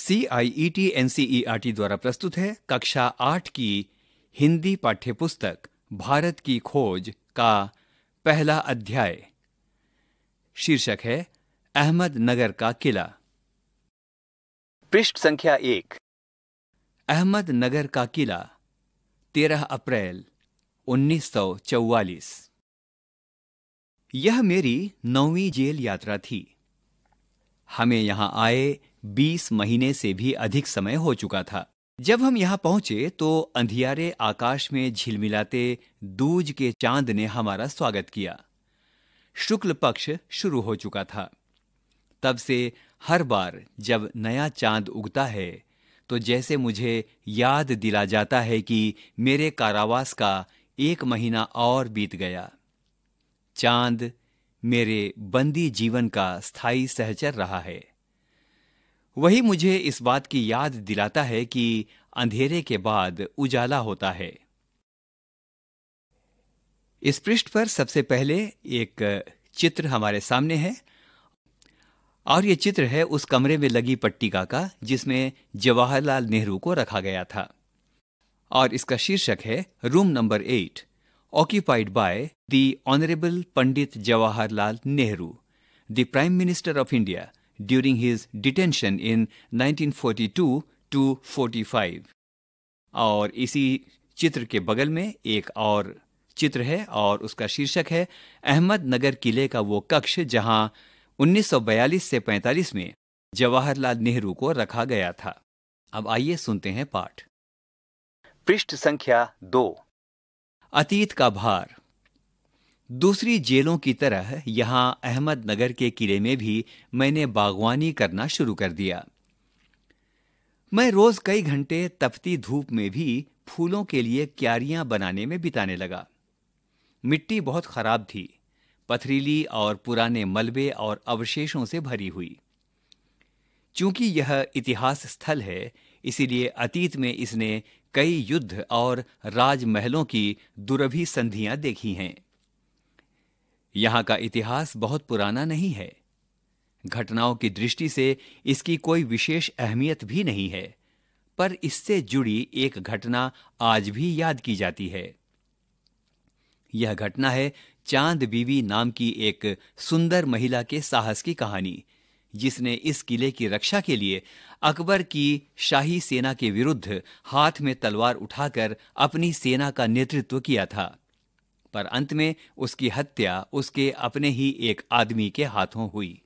C I E T N C E R T द्वारा प्रस्तुत है कक्षा आठ की हिंदी पाठ्यपुस्तक भारत की खोज का पहला अध्याय शीर्षक है अहमदनगर का किला पृष्ठ संख्या एक अहमदनगर का किला तेरह अप्रैल 1944 यह मेरी नौवीं जेल यात्रा थी हमें यहां आए बीस महीने से भी अधिक समय हो चुका था जब हम यहाँ पहुंचे तो अंधियारे आकाश में झिलमिलाते दूज के चांद ने हमारा स्वागत किया शुक्ल पक्ष शुरू हो चुका था तब से हर बार जब नया चांद उगता है तो जैसे मुझे याद दिला जाता है कि मेरे कारावास का एक महीना और बीत गया चांद मेरे बंदी जीवन का स्थायी सहचर रहा है वही मुझे इस बात की याद दिलाता है कि अंधेरे के बाद उजाला होता है इस पृष्ठ पर सबसे पहले एक चित्र हमारे सामने है और यह चित्र है उस कमरे में लगी पट्टिका का जिसमें जवाहरलाल नेहरू को रखा गया था और इसका शीर्षक है room number eight occupied by the honourable Pandit Jawaharlal Nehru the prime minister of India during his detention in 1942 to 45 और इसी चित्र के बगल में एक और चित्र है और उसका शीर्षक है अहमद नगर किले का वो कक्ष जहां 1942 से 45 में जवाहरलाल नेहरू को रखा गया था अब आइए सुनते हैं पाठ पृष्ठ संख्या दो अतीत का भार दूसरी जेलों की तरह यहाँ अहमदनगर के किले में भी मैंने बागवानी करना शुरू कर दिया मैं रोज कई घंटे तपती धूप में भी फूलों के लिए क्यारियां बनाने में बिताने लगा मिट्टी बहुत खराब थी पथरीली और पुराने मलबे और अवशेषों से भरी हुई चूंकि यह इतिहास स्थल है इसीलिए अतीत में इसने कई युद्ध और राजमहलों की दुर्भि संधियां देखी हैं यहां का इतिहास बहुत पुराना नहीं है घटनाओं की दृष्टि से इसकी कोई विशेष अहमियत भी नहीं है पर इससे जुड़ी एक घटना आज भी याद की जाती है यह घटना है चांद बीवी नाम की एक सुंदर महिला के साहस की कहानी जिसने इस किले की रक्षा के लिए अकबर की शाही सेना के विरुद्ध हाथ में तलवार उठाकर अपनी सेना का नेतृत्व किया था पर अंत में उसकी हत्या उसके अपने ही एक आदमी के हाथों हुई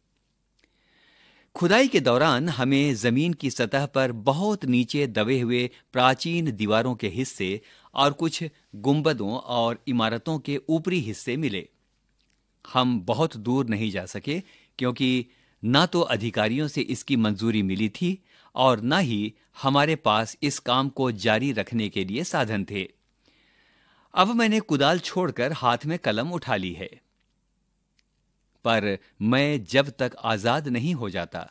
खुदाई के दौरान हमें जमीन की सतह पर बहुत नीचे दबे हुए प्राचीन दीवारों के हिस्से और कुछ गुंबदों और इमारतों के ऊपरी हिस्से मिले हम बहुत दूर नहीं जा सके क्योंकि ना तो अधिकारियों से इसकी मंजूरी मिली थी और न ही हमारे पास इस काम को जारी रखने के लिए साधन थे अब मैंने कुदाल छोड़कर हाथ में कलम उठा ली है पर मैं जब तक आजाद नहीं हो जाता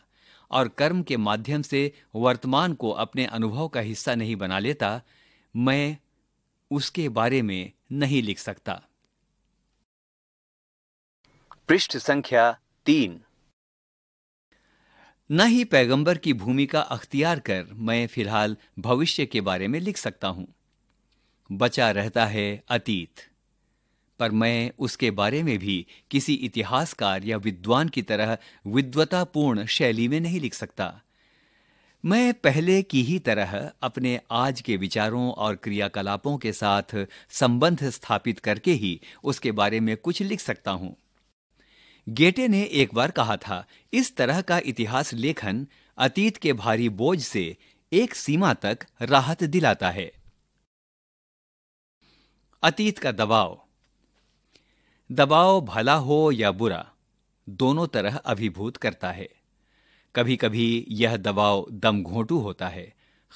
और कर्म के माध्यम से वर्तमान को अपने अनुभव का हिस्सा नहीं बना लेता मैं उसके बारे में नहीं लिख सकता पृष्ठ संख्या तीन न ही पैगंबर की भूमिका अख्तियार कर मैं फिलहाल भविष्य के बारे में लिख सकता हूं बचा रहता है अतीत पर मैं उसके बारे में भी किसी इतिहासकार या विद्वान की तरह विद्वतापूर्ण शैली में नहीं लिख सकता मैं पहले की ही तरह अपने आज के विचारों और क्रियाकलापों के साथ संबंध स्थापित करके ही उसके बारे में कुछ लिख सकता हूं गेटे ने एक बार कहा था इस तरह का इतिहास लेखन अतीत के भारी बोझ से एक सीमा तक राहत दिलाता है अतीत का दबाव दबाव भला हो या बुरा दोनों तरह अभिभूत करता है कभी कभी यह दबाव दम घोटू होता है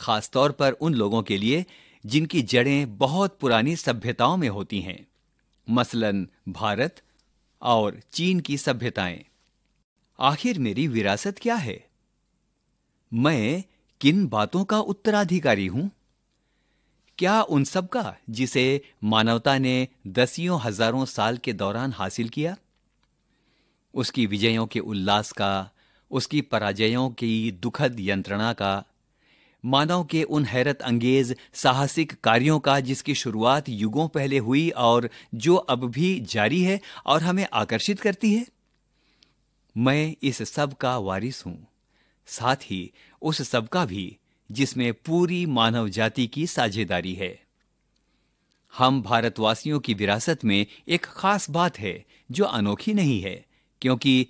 खासतौर पर उन लोगों के लिए जिनकी जड़ें बहुत पुरानी सभ्यताओं में होती हैं मसलन भारत और चीन की सभ्यताएं आखिर मेरी विरासत क्या है मैं किन बातों का उत्तराधिकारी हूं क्या उन सब का जिसे मानवता ने दसियों हजारों साल के दौरान हासिल किया उसकी विजयों के उल्लास का उसकी पराजयों की दुखद यंत्रणा का मानव के उन हैरत अंगेज साहसिक कार्यों का जिसकी शुरुआत युगों पहले हुई और जो अब भी जारी है और हमें आकर्षित करती है मैं इस सब का वारिस हूं साथ ही उस सब का भी जिसमें पूरी मानव जाति की साझेदारी है हम भारतवासियों की विरासत में एक खास बात है जो अनोखी नहीं है क्योंकि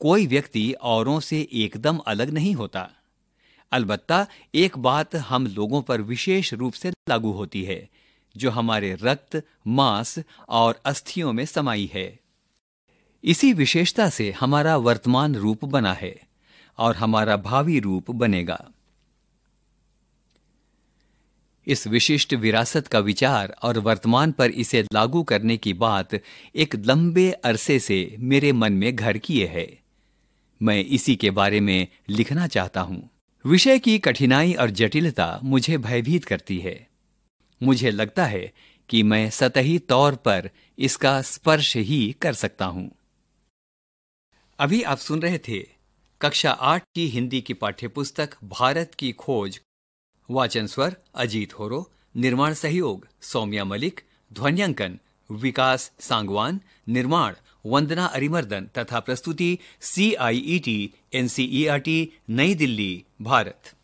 कोई व्यक्ति औरों से एकदम अलग नहीं होता अलबत्ता एक बात हम लोगों पर विशेष रूप से लागू होती है जो हमारे रक्त मांस और अस्थियों में समाई है इसी विशेषता से हमारा वर्तमान रूप बना है और हमारा भावी रूप बनेगा इस विशिष्ट विरासत का विचार और वर्तमान पर इसे लागू करने की बात एक लंबे अरसे से मेरे मन में घर किए है मैं इसी के बारे में लिखना चाहता हूं विषय की कठिनाई और जटिलता मुझे भयभीत करती है मुझे लगता है कि मैं सतही तौर पर इसका स्पर्श ही कर सकता हूं अभी आप सुन रहे थे कक्षा आठ की हिंदी की पाठ्यपुस्तक भारत की खोज वाचन स्वर अजीत होरो निर्माण सहयोग सौम्या मलिक ध्वनियांकन विकास सांगवान निर्माण वंदना अरिमर्दन तथा प्रस्तुति C I E T N C E R T New Delhi Bharat